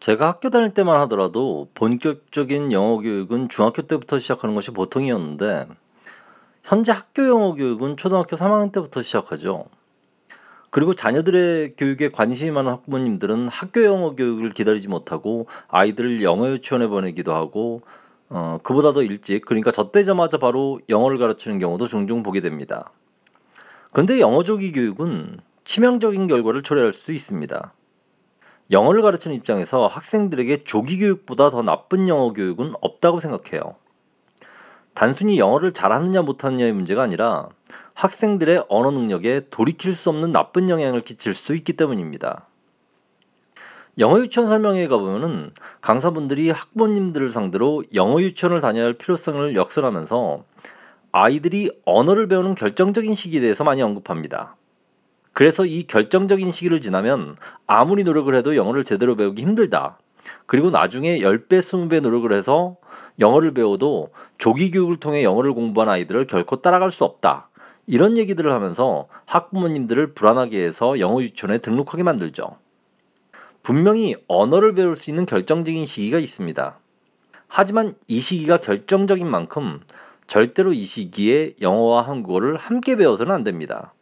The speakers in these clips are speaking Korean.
제가 학교 다닐 때만 하더라도 본격적인 영어 교육은 중학교 때부터 시작하는 것이 보통이었는데 현재 학교 영어 교육은 초등학교 3학년 때부터 시작하죠. 그리고 자녀들의 교육에 관심이 많은 학부모님들은 학교 영어 교육을 기다리지 못하고 아이들을 영어 유치원에 보내기도 하고 어, 그보다 더 일찍 그러니까 젖대자마자 바로 영어를 가르치는 경우도 종종 보게 됩니다. 그런데 영어 조기 교육은 치명적인 결과를 초래할 수 있습니다. 영어를 가르치는 입장에서 학생들에게 조기 교육보다 더 나쁜 영어 교육은 없다고 생각해요. 단순히 영어를 잘하느냐 못하느냐의 문제가 아니라 학생들의 언어 능력에 돌이킬 수 없는 나쁜 영향을 끼칠 수 있기 때문입니다. 영어 유치원 설명회에 가보면은 강사분들이 학부모님들을 상대로 영어 유치원을 다녀야 할 필요성을 역설하면서 아이들이 언어를 배우는 결정적인 시기에 대해서 많이 언급합니다. 그래서 이 결정적인 시기를 지나면 아무리 노력을 해도 영어를 제대로 배우기 힘들다. 그리고 나중에 10배, 20배 노력을 해서 영어를 배워도 조기 교육을 통해 영어를 공부한 아이들을 결코 따라갈 수 없다. 이런 얘기들을 하면서 학부모님들을 불안하게 해서 영어 유치원에 등록하게 만들죠. 분명히 언어를 배울 수 있는 결정적인 시기가 있습니다. 하지만 이 시기가 결정적인 만큼 절대로 이 시기에 영어와 한국어를 함께 배워서는 안 됩니다.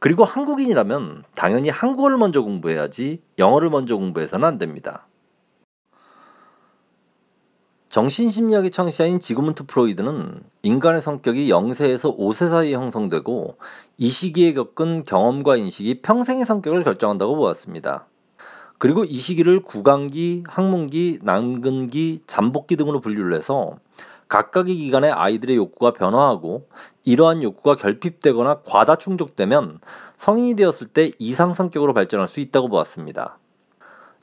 그리고 한국인이라면 당연히 한국어를 먼저 공부해야지 영어를 먼저 공부해서는 안 됩니다. 정신심리학의 창시자인 지그문트 프로이드는 인간의 성격이 0세에서 5세 사이에 형성되고 이 시기에 겪은 경험과 인식이 평생의 성격을 결정한다고 보았습니다. 그리고 이 시기를 구강기, 항문기, 남근기, 잠복기 등으로 분류를 해서 각각의 기관에 아이들의 욕구가 변화하고 이러한 욕구가 결핍되거나 과다 충족되면 성인이 되었을 때 이상 성격으로 발전할 수 있다고 보았습니다.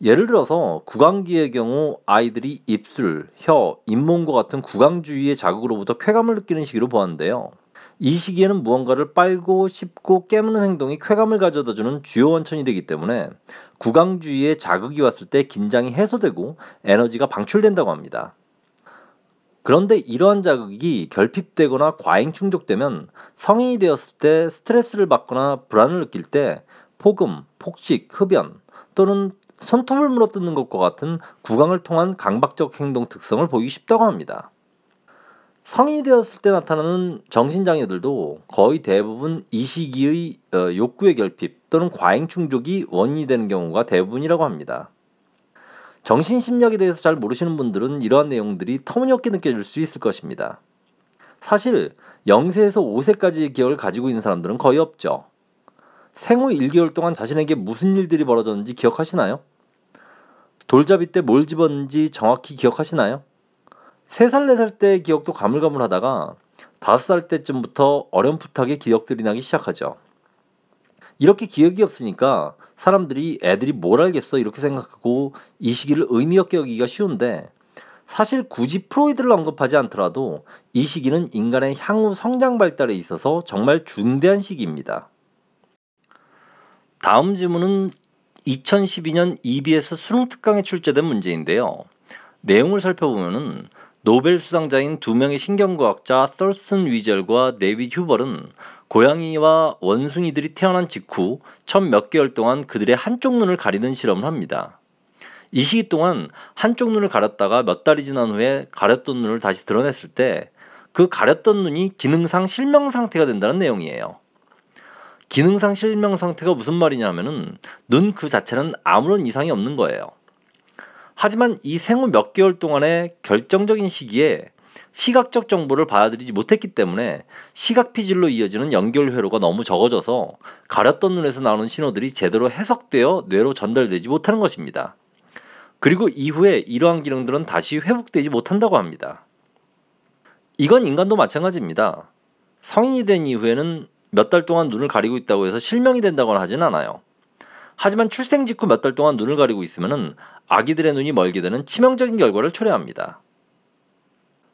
예를 들어서 구강기의 경우 아이들이 입술, 혀, 잇몸과 같은 구강주위의 자극으로부터 쾌감을 느끼는 시기로 보았는데요. 이 시기에는 무언가를 빨고 씹고 깨무는 행동이 쾌감을 가져다주는 주요 원천이 되기 때문에 구강주위에 자극이 왔을 때 긴장이 해소되고 에너지가 방출된다고 합니다. 그런데 이러한 자극이 결핍되거나 과잉 충족되면 성인이 되었을 때 스트레스를 받거나 불안을 느낄 때 폭음, 폭식, 흡연 또는 손톱을 물어뜯는 것과 같은 구강을 통한 강박적 행동 특성을 보이기 쉽다고 합니다. 성인이 되었을 때 나타나는 정신장애들도 거의 대부분 이 시기의 어, 욕구의 결핍 또는 과잉 충족이 원인이 되는 경우가 대부분이라고 합니다. 정신심리학에 대해서 잘 모르시는 분들은 이러한 내용들이 터무니없게 느껴질 수 있을 것입니다. 사실 0세에서 5세까지의 기억을 가지고 있는 사람들은 거의 없죠. 생후 1개월 동안 자신에게 무슨 일들이 벌어졌는지 기억하시나요? 돌잡이 때 뭘 집었는지 정확히 기억하시나요? 3살, 4살 때 기억도 가물가물하다가 5살 때쯤부터 어렴풋하게 기억들이 나기 시작하죠. 이렇게 기억이 없으니까 사람들이 애들이 뭘 알겠어 이렇게 생각하고 이 시기를 의미 없게 여기가 기 쉬운데 사실 굳이 프로이드를 언급하지 않더라도 이 시기는 인간의 향후 성장 발달에 있어서 정말 중대한 시기입니다. 다음 질문은 2012년 EBS 수능 특강에 출제된 문제인데요. 내용을 살펴보면은 노벨 수상자인 두 명의 신경과학자 썰슨 위젤과 네비 휴벌은 고양이와 원숭이들이 태어난 직후 첫 몇 개월 동안 그들의 한쪽 눈을 가리는 실험을 합니다. 이 시기 동안 한쪽 눈을 가렸다가 몇 달이 지난 후에 가렸던 눈을 다시 드러냈을 때 그 가렸던 눈이 기능상 실명 상태가 된다는 내용이에요. 기능상 실명 상태가 무슨 말이냐 하면은 눈 그 자체는 아무런 이상이 없는 거예요. 하지만 이 생후 몇 개월 동안의 결정적인 시기에 시각적 정보를 받아들이지 못했기 때문에 시각 피질로 이어지는 연결 회로가 너무 적어져서 가렸던 눈에서 나오는 신호들이 제대로 해석되어 뇌로 전달되지 못하는 것입니다. 그리고 이후에 이러한 기능들은 다시 회복되지 못한다고 합니다. 이건 인간도 마찬가지입니다. 성인이 된 이후에는 몇 달 동안 눈을 가리고 있다고 해서 실명이 된다거나 하진 않아요. 하지만 출생 직후 몇 달 동안 눈을 가리고 있으면 아기들의 눈이 멀게 되는 치명적인 결과를 초래합니다.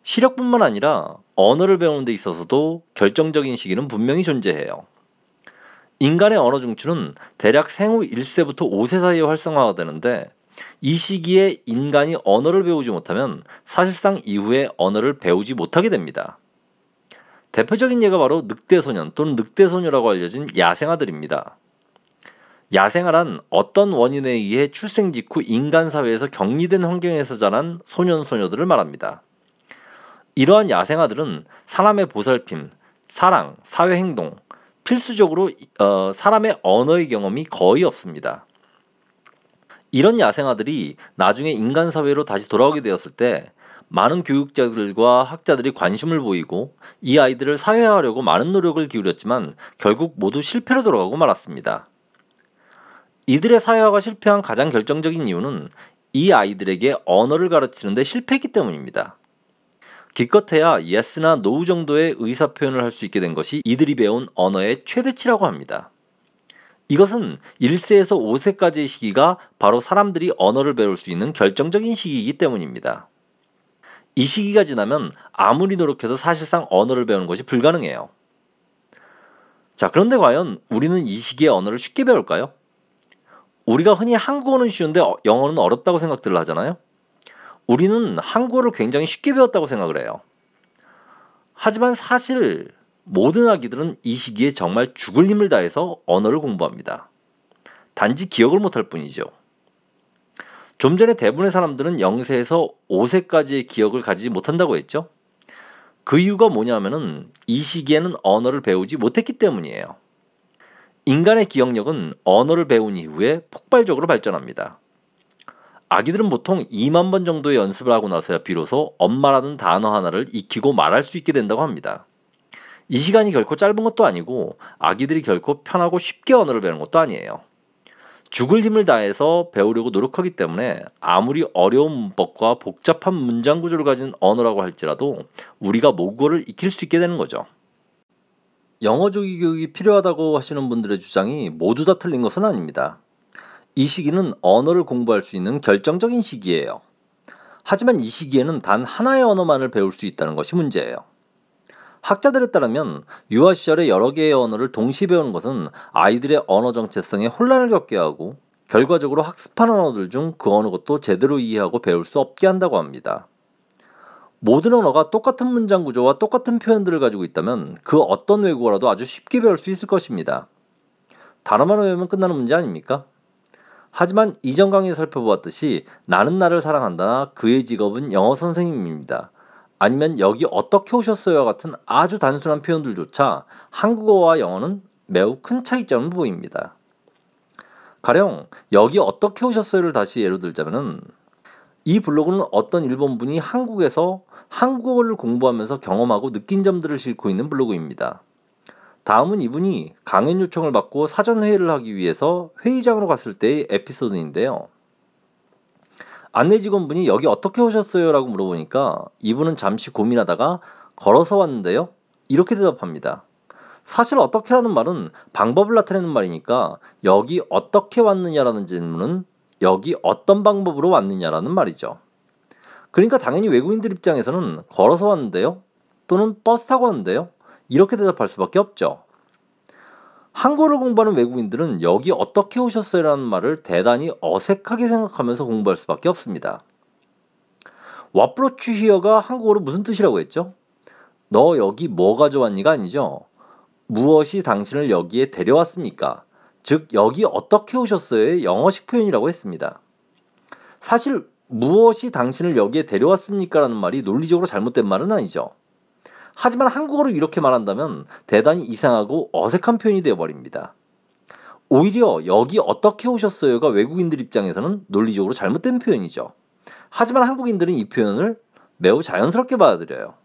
시력뿐만 아니라 언어를 배우는 데 있어서도 결정적인 시기는 분명히 존재해요. 인간의 언어 중추는 대략 생후 1세부터 5세 사이에 활성화가 되는데 이 시기에 인간이 언어를 배우지 못하면 사실상 이후에 언어를 배우지 못하게 됩니다. 대표적인 예가 바로 늑대소년 또는 늑대소녀라고 알려진 야생아들입니다. 야생아란 어떤 원인에 의해 출생 직후 인간 사회에서 격리된 환경에서 자란 소년 소녀들을 말합니다. 이러한 야생아들은 사람의 보살핌, 사랑, 사회 행동, 필수적으로 어, 사람의 언어의 경험이 거의 없습니다. 이런 야생아들이 나중에 인간 사회로 다시 돌아오게 되었을 때 많은 교육자들과 학자들이 관심을 보이고 이 아이들을 사회화하려고 많은 노력을 기울였지만 결국 모두 실패로 돌아가고 말았습니다. 이들의 사회화가 실패한 가장 결정적인 이유는 이 아이들에게 언어를 가르치는데 실패했기 때문입니다. 기껏해야 yes나 no 정도의 의사표현을 할 수 있게 된 것이 이들이 배운 언어의 최대치라고 합니다. 이것은 1세에서 5세까지의 시기가 바로 사람들이 언어를 배울 수 있는 결정적인 시기이기 때문입니다. 이 시기가 지나면 아무리 노력해도 사실상 언어를 배우는 것이 불가능해요. 자, 그런데 과연 우리는 이 시기에 언어를 쉽게 배울까요? 우리가 흔히 한국어는 쉬운데 영어는 어렵다고 생각들을 하잖아요. 우리는 한국어를 굉장히 쉽게 배웠다고 생각을 해요. 하지만 사실 모든 아기들은 이 시기에 정말 죽을 힘을 다해서 언어를 공부합니다. 단지 기억을 못할 뿐이죠. 좀 전에 대부분의 사람들은 0세에서 5세까지의 기억을 가지지 못한다고 했죠. 그 이유가 뭐냐면은 이 시기에는 언어를 배우지 못했기 때문이에요. 인간의 기억력은 언어를 배운 이후에 폭발적으로 발전합니다. 아기들은 보통 2만 번 정도의 연습을 하고 나서야 비로소 엄마라는 단어 하나를 익히고 말할 수 있게 된다고 합니다. 이 시간이 결코 짧은 것도 아니고 아기들이 결코 편하고 쉽게 언어를 배우는 것도 아니에요. 죽을 힘을 다해서 배우려고 노력하기 때문에 아무리 어려운 문법과 복잡한 문장 구조를 가진 언어라고 할지라도 우리가 모국어를 익힐 수 있게 되는 거죠. 영어 조기 교육이 필요하다고 하시는 분들의 주장이 모두 다 틀린 것은 아닙니다. 이 시기는 언어를 공부할 수 있는 결정적인 시기예요. 하지만 이 시기에는 단 하나의 언어만을 배울 수 있다는 것이 문제예요. 학자들에 따르면 유아 시절에 여러 개의 언어를 동시에 배우는 것은 아이들의 언어 정체성에 혼란을 겪게 하고 결과적으로 학습한 언어들 중그 어느 것도 제대로 이해하고 배울 수 없게 한다고 합니다. 모든 언어가 똑같은 문장 구조와 똑같은 표현들을 가지고 있다면 그 어떤 외국어라도 아주 쉽게 배울 수 있을 것입니다. 단어만 외우면 끝나는 문제 아닙니까? 하지만 이전 강의에 살펴보았듯이 나는 나를 사랑한다 그의 직업은 영어 선생님입니다. 아니면 여기 어떻게 오셨어요 같은 아주 단순한 표현들조차 한국어와 영어는 매우 큰 차이점을 보입니다. 가령 여기 어떻게 오셨어요를 다시 예로 들자면은 이 블로그는 어떤 일본 분이 한국에서 한국어를 공부하면서 경험하고 느낀 점들을 싣고 있는 블로그입니다. 다음은 이분이 강연 요청을 받고 사전 회의를 하기 위해서 회의장으로 갔을 때의 에피소드인데요. 안내 직원분이 여기 어떻게 오셨어요? 라고 물어보니까 이분은 잠시 고민하다가 걸어서 왔는데요. 이렇게 대답합니다. 사실 어떻게라는 말은 방법을 나타내는 말이니까 여기 어떻게 왔느냐라는 질문은 여기 어떤 방법으로 왔느냐라는 말이죠. 그러니까 당연히 외국인들 입장에서는 걸어서 왔는데요. 또는 버스 타고 왔는데요. 이렇게 대답할 수밖에 없죠. 한국어를 공부하는 외국인들은 여기 어떻게 오셨어요? 라는 말을 대단히 어색하게 생각하면서 공부할 수밖에 없습니다. 와프로치 히어가 한국어로 무슨 뜻이라고 했죠? 너 여기 뭐 가져왔니가 아니죠? 무엇이 당신을 여기에 데려왔습니까? 즉, 여기 어떻게 오셨어요의 영어식 표현이라고 했습니다. 사실, 무엇이 당신을 여기에 데려왔습니까? 라는 말이 논리적으로 잘못된 말은 아니죠. 하지만 한국어로 이렇게 말한다면 대단히 이상하고 어색한 표현이 되어버립니다. 오히려 여기 어떻게 오셨어요가 외국인들 입장에서는 논리적으로 잘못된 표현이죠. 하지만 한국인들은 이 표현을 매우 자연스럽게 받아들여요.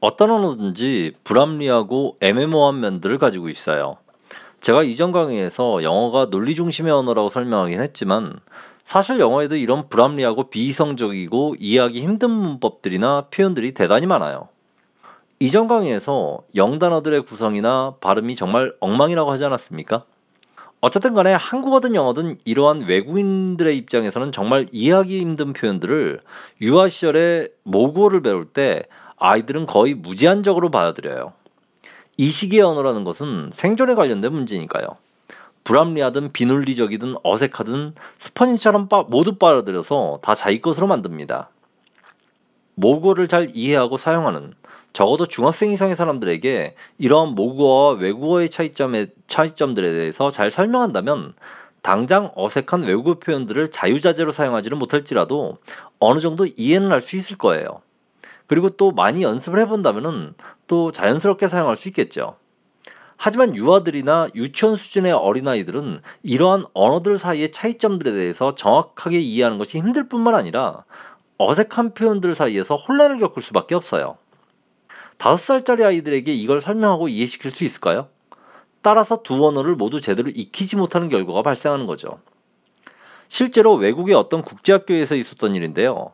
어떤 언어든지 불합리하고 애매모호한 면들을 가지고 있어요. 제가 이전 강의에서 영어가 논리 중심의 언어라고 설명하긴 했지만 사실 영어에도 이런 불합리하고 비이성적이고 이해하기 힘든 문법들이나 표현들이 대단히 많아요. 이전 강의에서 영단어들의 구성이나 발음이 정말 엉망이라고 하지 않았습니까? 어쨌든 간에 한국어든 영어든 이러한 외국인들의 입장에서는 정말 이해하기 힘든 표현들을 유아 시절에 모국어를 배울 때 아이들은 거의 무제한적으로 받아들여요. 이 시기의 언어라는 것은 생존에 관련된 문제니까요. 불합리하든 비논리적이든 어색하든 스펀지처럼 빠, 모두 빨아들여서 다 자기 것으로 만듭니다. 모국어를 잘 이해하고 사용하는 적어도 중학생 이상의 사람들에게 이러한 모국어와 외국어의 차이점에, 차이점들에 대해서 잘 설명한다면 당장 어색한 외국어 표현들을 자유자재로 사용하지는 못할지라도 어느 정도 이해는 할 수 있을 거예요. 그리고 또 많이 연습을 해본다면 또 자연스럽게 사용할 수 있겠죠. 하지만 유아들이나 유치원 수준의 어린아이들은 이러한 언어들 사이의 차이점들에 대해서 정확하게 이해하는 것이 힘들 뿐만 아니라 어색한 표현들 사이에서 혼란을 겪을 수밖에 없어요. 5 살짜리 아이들에게 이걸 설명하고 이해시킬 수 있을까요? 따라서 두 언어를 모두 제대로 익히지 못하는 결과가 발생하는 거죠. 실제로 외국의 어떤 국제학교에서 있었던 일인데요.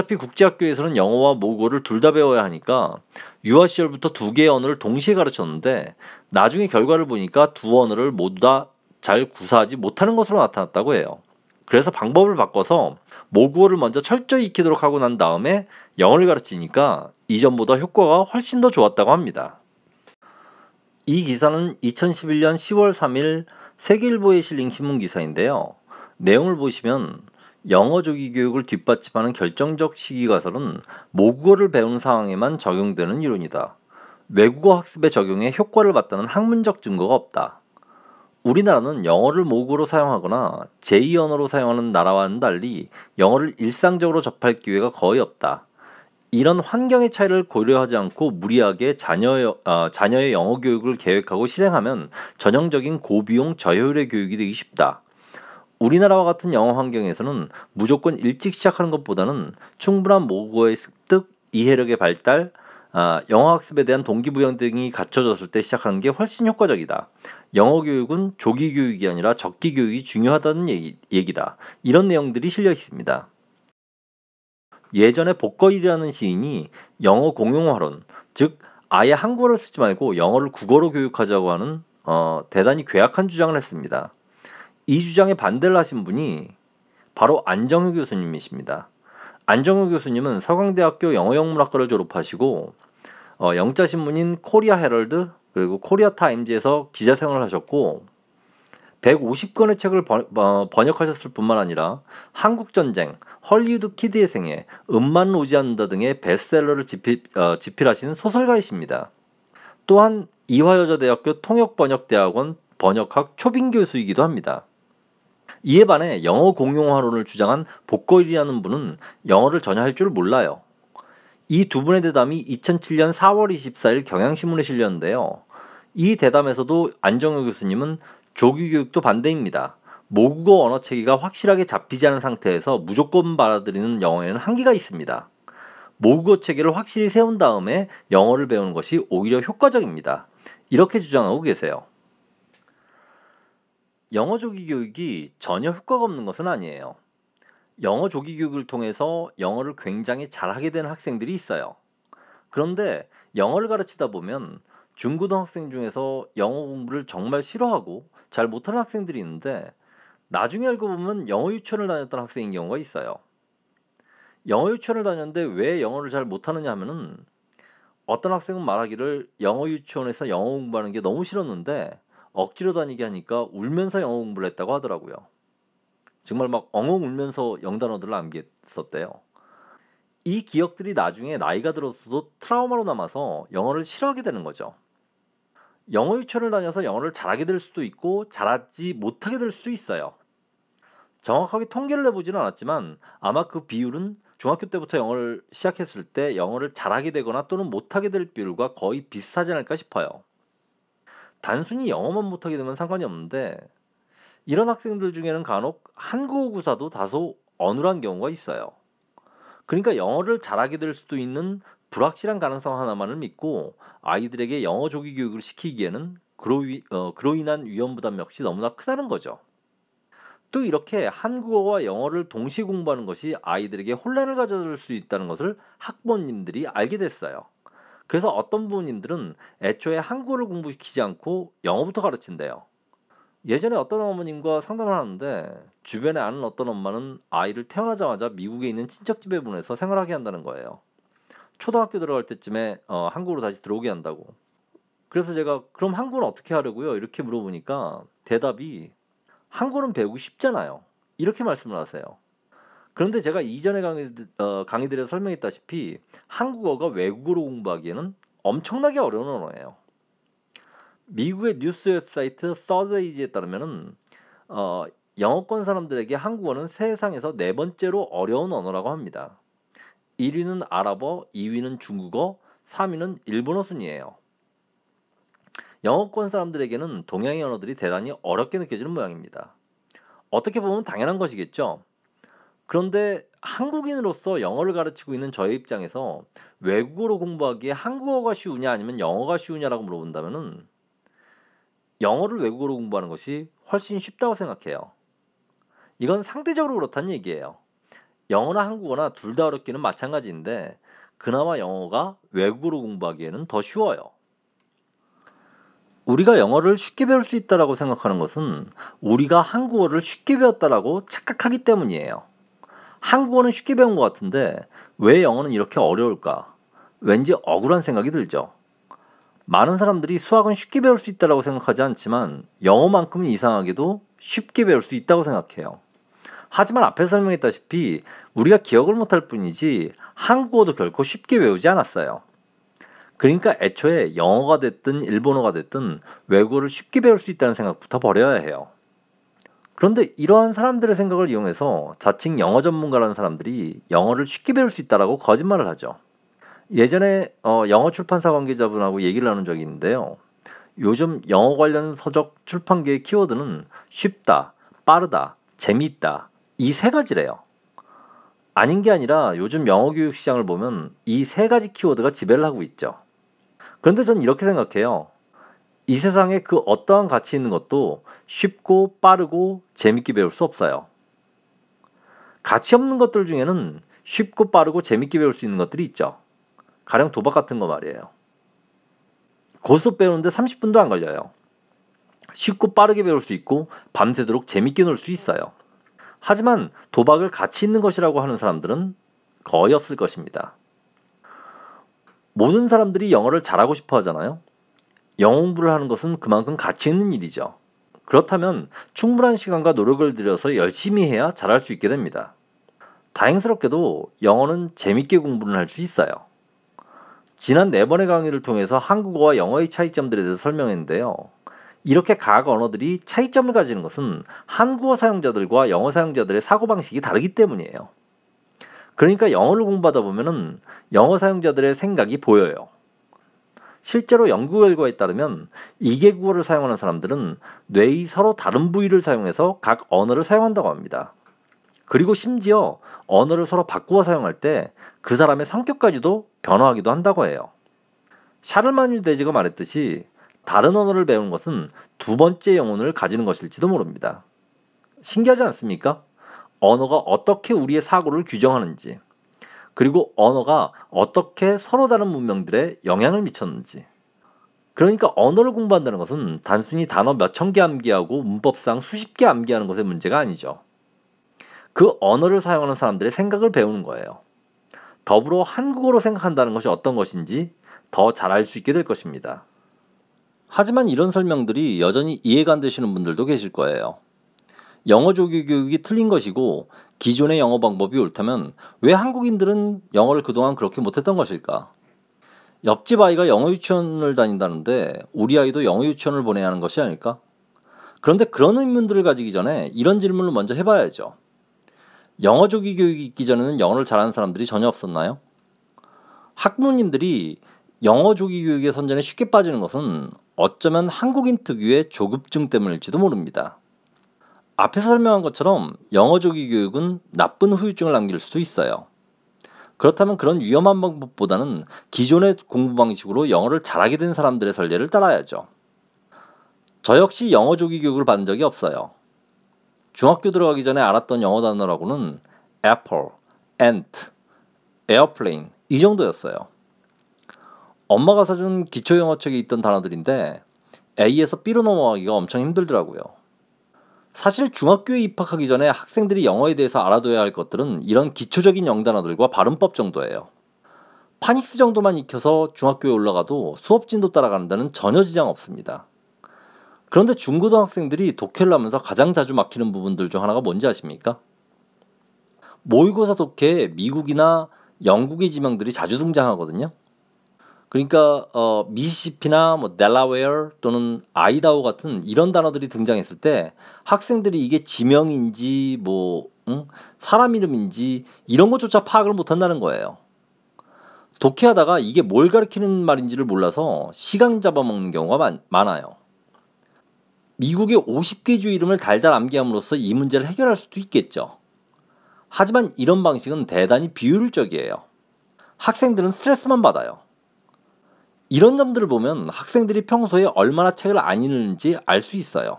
어차피 국제학교에서는 영어와 모국어를 둘 다 배워야 하니까 유아 시절부터 두 개의 언어를 동시에 가르쳤는데 나중에 결과를 보니까 두 언어를 모두 다 잘 구사하지 못하는 것으로 나타났다고 해요. 그래서 방법을 바꿔서 모국어를 먼저 철저히 익히도록 하고 난 다음에 영어를 가르치니까 이전보다 효과가 훨씬 더 좋았다고 합니다. 이 기사는 2011년 10월 3일 세계일보에 실린 신문 기사인데요. 내용을 보시면 영어 조기 교육을 뒷받침하는 결정적 시기가설은 모국어를 배운 상황에만 적용되는 이론이다. 외국어 학습에 적용해 효과를 봤다는 학문적 증거가 없다. 우리나라는 영어를 모국어로 사용하거나 제2언어로 사용하는 나라와는 달리 영어를 일상적으로 접할 기회가 거의 없다. 이런 환경의 차이를 고려하지 않고 무리하게 자녀의, 어, 자녀의 영어 교육을 계획하고 실행하면 전형적인 고비용 저효율의 교육이 되기 쉽다. 우리나라와 같은 영어 환경에서는 무조건 일찍 시작하는 것보다는 충분한 모국어의 습득, 이해력의 발달, 아, 영어 학습에 대한 동기부여 등이 갖춰졌을 때 시작하는 게 훨씬 효과적이다. 영어 교육은 조기 교육이 아니라 적기 교육이 중요하다는 얘기, 얘기다. 이런 내용들이 실려 있습니다. 예전에 복거일이라는 시인이 영어 공용화론, 즉 아예 한국어를 쓰지 말고 영어를 국어로 교육하자고 하는 어, 대단히 괴악한 주장을 했습니다. 이 주장에 반대를 하신 분이 바로 안정효 교수님이십니다. 안정우 교수님은 서강대학교 영어영문학과를 졸업하시고 어, 영자신문인 코리아 헤럴드 그리고 코리아 타임즈에서 기자 생활을 하셨고 150권의 책을 번, 어, 역하셨을 뿐만 아니라 한국전쟁, 헐리우드 키드의 생애, 음만 오지 않는다 등의 베스트셀러를 집필, 어, 집필하신 소설가이십니다. 또한 이화여자대학교 통역번역대학원 번역학 초빙 교수이기도 합니다. 이에 반해 영어 공용화론을 주장한 복거이라는 분은 영어를 전혀 할 줄 몰라요. 이 두 분의 대담이 2007년 4월 24일 경향신문에 실렸는데요. 이 대담에서도 안정효 교수님은 조기 교육도 반대입니다. 모국어 언어 체계가 확실하게 잡히지 않은 상태에서 무조건 받아들이는 영어에는 한계가 있습니다. 모국어 체계를 확실히 세운 다음에 영어를 배우는 것이 오히려 효과적입니다. 이렇게 주장하고 계세요. 영어 조기 교육이 전혀 효과가 없는 것은 아니에요. 영어 조기 교육을 통해서 영어를 굉장히 잘하게 되는 학생들이 있어요. 그런데 영어를 가르치다 보면 중고등학생 중에서 영어 공부를 정말 싫어하고 잘 못하는 학생들이 있는데 나중에 알고 보면 영어 유치원을 다녔던 학생인 경우가 있어요. 영어 유치원을 다녔는데 왜 영어를 잘 못하느냐 하면은 어떤 학생은 말하기를 영어 유치원에서 영어 공부하는 게 너무 싫었는데 억지로 다니게 하니까 울면서 영어 공부를 했다고 하더라고요. 정말 막 엉엉 울면서 영단어들을 암기했었대요. 이 기억들이 나중에 나이가 들었어도 트라우마로 남아서 영어를 싫어하게 되는 거죠. 영어 유치원을 다녀서 영어를 잘하게 될 수도 있고 잘하지 못하게 될 수도 있어요. 정확하게 통계를 내보지는 않았지만 아마 그 비율은 중학교 때부터 영어를 시작했을 때 영어를 잘하게 되거나 또는 못하게 될 비율과 거의 비슷하지 않을까 싶어요. 단순히 영어만 못하게 되면 상관이 없는데 이런 학생들 중에는 간혹 한국어 구사도 다소 어눌한 경우가 있어요. 그러니까 영어를 잘하게 될 수도 있는 불확실한 가능성 하나만을 믿고 아이들에게 영어 조기 교육을 시키기에는 그로, 어, 그로 인한 위험 부담 역시 너무나 크다는 거죠. 또 이렇게 한국어와 영어를 동시에 공부하는 것이 아이들에게 혼란을 가져다줄수 있다는 것을 학부모님들이 알게 됐어요. 그래서 어떤 부모님들은 애초에 한국어를 공부시키지 않고 영어부터 가르친대요. 예전에 어떤 어머님과 상담을 하는데 주변에 아는 어떤 엄마는 아이를 태어나자마자 미국에 있는 친척집에 보내서 생활하게 한다는 거예요. 초등학교 들어갈 때쯤에 어, 한국으로 다시 들어오게 한다고. 그래서 제가 그럼 한국은 어떻게 하려고요? 이렇게 물어보니까 대답이 한국은 배우고싶잖아요 이렇게 말씀을 하세요. 그런데 제가 이전에 강의, 어, 강의들에서 설명했다시피 한국어가 외국어로 공부하기에는 엄청나게 어려운 언어예요. 미국의 뉴스 웹사이트 서세이지에 따르면은 어, 영어권 사람들에게 한국어는 세상에서 네 번째로 어려운 언어라고 합니다. 1위는 아랍어, 2위는 중국어, 3위는 일본어 순이에요. 영어권 사람들에게는 동양의 언어들이 대단히 어렵게 느껴지는 모양입니다. 어떻게 보면 당연한 것이겠죠. 그런데 한국인으로서 영어를 가르치고 있는 저의 입장에서 외국어로 공부하기에 한국어가 쉬우냐 아니면 영어가 쉬우냐라고 물어본다면은 영어를 외국어로 공부하는 것이 훨씬 쉽다고 생각해요. 이건 상대적으로 그렇다는 얘기예요. 영어나 한국어나 둘 다 어렵기는 마찬가지인데 그나마 영어가 외국어로 공부하기에는 더 쉬워요. 우리가 영어를 쉽게 배울 수 있다라고 생각하는 것은 우리가 한국어를 쉽게 배웠다라고 착각하기 때문이에요. 한국어는 쉽게 배운 것 같은데 왜 영어는 이렇게 어려울까? 왠지 억울한 생각이 들죠. 많은 사람들이 수학은 쉽게 배울 수 있다고 생각하지 않지만 영어만큼은 이상하게도 쉽게 배울 수 있다고 생각해요. 하지만 앞에 설명했다시피 우리가 기억을 못할 뿐이지 한국어도 결코 쉽게 배우지 않았어요. 그러니까 애초에 영어가 됐든 일본어가 됐든 외국어를 쉽게 배울 수 있다는 생각부터 버려야 해요. 그런데 이러한 사람들의 생각을 이용해서 자칭 영어 전문가라는 사람들이 영어를 쉽게 배울 수 있다라고 거짓말을 하죠. 예전에 어, 영어 출판사 관계자분하고 얘기를 나눈 적이 있는데요. 요즘 영어 관련 서적 출판계의 키워드는 쉽다, 빠르다, 재미있다 이 세 가지래요. 아닌 게 아니라 요즘 영어 교육 시장을 보면 이 세 가지 키워드가 지배를 하고 있죠. 그런데 전 이렇게 생각해요. 이 세상에 그 어떠한 가치 있는 것도 쉽고 빠르고 재밌게 배울 수 없어요. 가치 없는 것들 중에는 쉽고 빠르고 재밌게 배울 수 있는 것들이 있죠. 가령 도박 같은 거 말이에요. 고스톱 배우는데 30분도 안 걸려요. 쉽고 빠르게 배울 수 있고 밤새도록 재밌게 놀 수 있어요. 하지만 도박을 가치 있는 것이라고 하는 사람들은 거의 없을 것입니다. 모든 사람들이 영어를 잘하고 싶어 하잖아요. 영어 공부를 하는 것은 그만큼 가치 있는 일이죠. 그렇다면 충분한 시간과 노력을 들여서 열심히 해야 잘할 수 있게 됩니다. 다행스럽게도 영어는 재밌게 공부를 할 수 있어요. 지난 네 번의 강의를 통해서 한국어와 영어의 차이점들에 대해서 설명했는데요. 이렇게 각 언어들이 차이점을 가지는 것은 한국어 사용자들과 영어 사용자들의 사고방식이 다르기 때문이에요. 그러니까 영어를 공부하다 보면 영어 사용자들의 생각이 보여요. 실제로 연구 결과에 따르면 이개구어를 사용하는 사람들은 뇌의 서로 다른 부위를 사용해서 각 언어를 사용한다고 합니다. 그리고 심지어 언어를 서로 바꾸어 사용할 때 그 사람의 성격까지도 변화하기도 한다고 해요. 샤를마뉴 대지가 말했듯이 다른 언어를 배우는 것은 두 번째 영혼을 가지는 것일지도 모릅니다. 신기하지 않습니까? 언어가 어떻게 우리의 사고를 규정하는지, 그리고 언어가 어떻게 서로 다른 문명들에 영향을 미쳤는지. 그러니까 언어를 공부한다는 것은 단순히 단어 몇 천 개 암기하고 문법상 수십 개 암기하는 것의 문제가 아니죠. 그 언어를 사용하는 사람들의 생각을 배우는 거예요. 더불어 한국어로 생각한다는 것이 어떤 것인지 더 잘 알 수 있게 될 것입니다. 하지만 이런 설명들이 여전히 이해가 안 되시는 분들도 계실 거예요. 영어 조기 교육이 틀린 것이고 기존의 영어 방법이 옳다면 왜 한국인들은 영어를 그동안 그렇게 못했던 것일까? 옆집 아이가 영어 유치원을 다닌다는데 우리 아이도 영어 유치원을 보내야 하는 것이 아닐까? 그런데 그런 의문들을 가지기 전에 이런 질문을 먼저 해봐야죠. 영어 조기 교육이 있기 전에는 영어를 잘하는 사람들이 전혀 없었나요? 학부모님들이 영어 조기 교육의 선전에 쉽게 빠지는 것은 어쩌면 한국인 특유의 조급증 때문일지도 모릅니다. 앞에서 설명한 것처럼 영어 조기 교육은 나쁜 후유증을 남길 수도 있어요. 그렇다면 그런 위험한 방법보다는 기존의 공부 방식으로 영어를 잘하게 된 사람들의 선례를 따라야죠. 저 역시 영어 조기 교육을 받은 적이 없어요. 중학교 들어가기 전에 알았던 영어 단어라고는 apple, ant, airplane 이 정도였어요. 엄마가 사준 기초 영어 책에 있던 단어들인데 A에서 B로 넘어가기가 엄청 힘들더라고요. 사실 중학교에 입학하기 전에 학생들이 영어에 대해서 알아둬야 할 것들은 이런 기초적인 영단어들과 발음법 정도예요. 파닉스 정도만 익혀서 중학교에 올라가도 수업 진도 따라간다는 전혀 지장 없습니다. 그런데 중고등학생들이 독해를 하면서 가장 자주 막히는 부분들 중 하나가 뭔지 아십니까? 모의고사 독해 미국이나 영국의 지명들이 자주 등장하거든요. 그러니까 어, 미시시피나 뭐 델라웨어 또는 아이다호 같은 이런 단어들이 등장했을 때 학생들이 이게 지명인지 뭐 응? 사람 이름인지 이런 것조차 파악을 못한다는 거예요. 독해하다가 이게 뭘 가리키는 말인지를 몰라서 시간 잡아먹는 경우가 많, 많아요. 미국의 50개 주 이름을 달달 암기함으로써 이 문제를 해결할 수도 있겠죠. 하지만 이런 방식은 대단히 비효율적이에요. 학생들은 스트레스만 받아요. 이런 점들을 보면 학생들이 평소에 얼마나 책을 안 읽는지 알 수 있어요.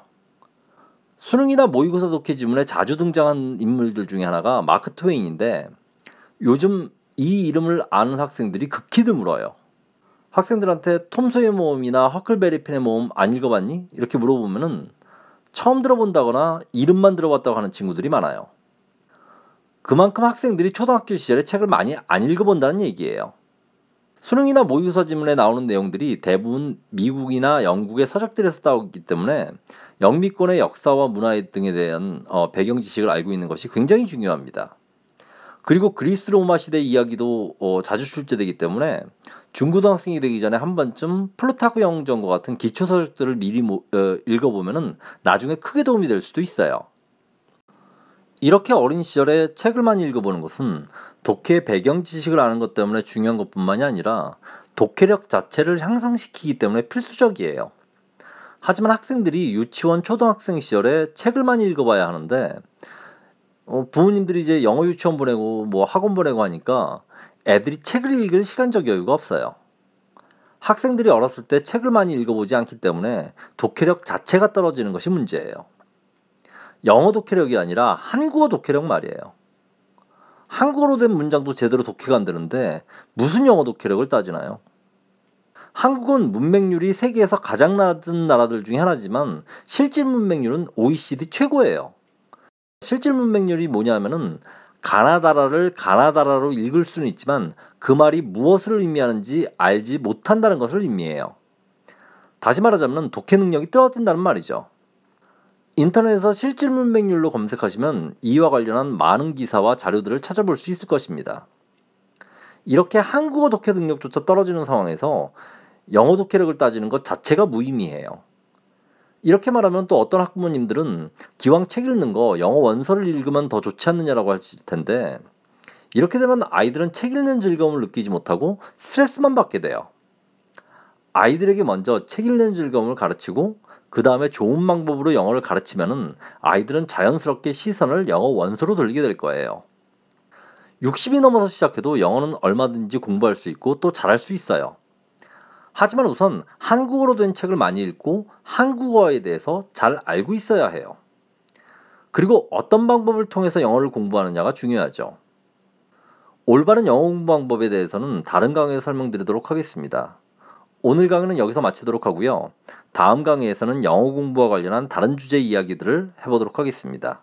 수능이나 모의고사 독해 지문에 자주 등장한 인물들 중에 하나가 마크 트웨인인데 요즘 이 이름을 아는 학생들이 극히 드물어요. 학생들한테 톰소의 모험이나 허클베리핀의 모험 안 읽어봤니? 이렇게 물어보면 처음 들어본다거나 이름만 들어봤다고 하는 친구들이 많아요. 그만큼 학생들이 초등학교 시절에 책을 많이 안 읽어본다는 얘기예요. 수능이나 모의고사 지문에 나오는 내용들이 대부분 미국이나 영국의 서적들에서 나오기 때문에 영미권의 역사와 문화 등에 대한 어, 배경 지식을 알고 있는 것이 굉장히 중요합니다. 그리고 그리스 로마 시대 이야기도 어, 자주 출제되기 때문에 중고등학생이 되기 전에 한 번쯤 플루타크 영전과 같은 기초 서적들을 미리 어, 읽어보면 나중에 크게 도움이 될 수도 있어요. 이렇게 어린 시절에 책을만 읽어보는 것은 독해의 배경 지식을 아는 것 때문에 중요한 것뿐만이 아니라 독해력 자체를 향상시키기 때문에 필수적이에요. 하지만 학생들이 유치원 초등학생 시절에 책을 많이 읽어봐야 하는데 어, 부모님들이 이제 영어 유치원 보내고 뭐 학원 보내고 하니까 애들이 책을 읽을 시간적 여유가 없어요. 학생들이 어렸을 때 책을 많이 읽어보지 않기 때문에 독해력 자체가 떨어지는 것이 문제예요. 영어 독해력이 아니라 한국어 독해력 말이에요. 한국어로 된 문장도 제대로 독해가 안 되는데 무슨 영어 독해력을 따지나요? 한국은 문맹률이 세계에서 가장 낮은 나라들 중에 하나지만 실질 문맹률은 OECD 최고예요. 실질 문맹률이 뭐냐면은 가나다라를 가나다라로 읽을 수는 있지만 그 말이 무엇을 의미하는지 알지 못한다는 것을 의미해요. 다시 말하자면 독해 능력이 떨어진다는 말이죠. 인터넷에서 실질 문맹률로 검색하시면 이와 관련한 많은 기사와 자료들을 찾아볼 수 있을 것입니다. 이렇게 한국어 독해 능력조차 떨어지는 상황에서 영어 독해력을 따지는 것 자체가 무의미해요. 이렇게 말하면 또 어떤 학부모님들은 기왕 책 읽는 거 영어 원서를 읽으면 더 좋지 않느냐라고 하실 텐데 이렇게 되면 아이들은 책 읽는 즐거움을 느끼지 못하고 스트레스만 받게 돼요. 아이들에게 먼저 책 읽는 즐거움을 가르치고 그 다음에 좋은 방법으로 영어를 가르치면 아이들은 자연스럽게 시선을 영어 원서로 돌리게 될 거예요. 60이 넘어서 시작해도 영어는 얼마든지 공부할 수 있고 또 잘할 수 있어요. 하지만 우선 한국어로 된 책을 많이 읽고 한국어에 대해서 잘 알고 있어야 해요. 그리고 어떤 방법을 통해서 영어를 공부하느냐가 중요하죠. 올바른 영어 공부 방법에 대해서는 다른 강의에 서 설명드리도록 하겠습니다. 오늘 강의는 여기서 마치도록 하고요. 다음 강의에서는 영어 공부와 관련한 다른 주제 이야기들을 해보도록 하겠습니다.